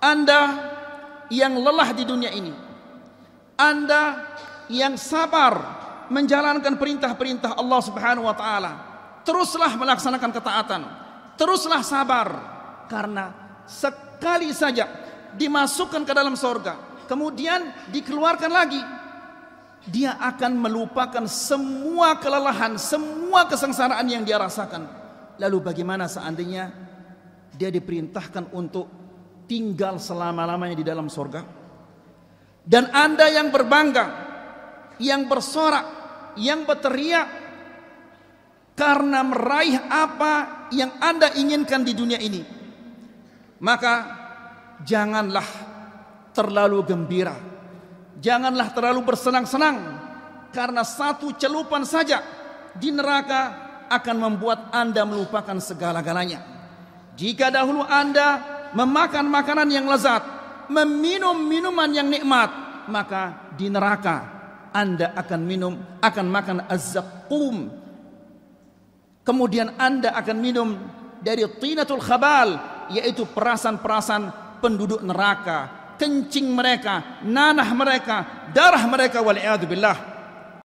Anda yang lelah di dunia ini, Anda yang sabar menjalankan perintah-perintah Allah Subhanahu wa taala, teruslah melaksanakan ketaatan, teruslah sabar karena sekali saja dimasukkan ke dalam sorga, kemudian dikeluarkan lagi, dia akan melupakan semua kelelahan, semua kesengsaraan yang dia rasakan. Lalu bagaimana seandainya dia diperintahkan untuk tinggal selama-lamanya di dalam sorga. Dan Anda yang berbangga, yang bersorak, yang berteriak karena meraih apa yang Anda inginkan di dunia ini, maka janganlah terlalu gembira, janganlah terlalu bersenang-senang, karena satu celupan saja di neraka akan membuat Anda melupakan segala-galanya. Jika dahulu Anda memakan makanan yang lezat, meminum minuman yang nikmat, maka di neraka Anda akan minum, akan makan az Kemudian Anda akan minum dari tinatul khabal, yaitu perasan-perasan penduduk neraka, kencing mereka, nanah mereka, darah mereka wal billah.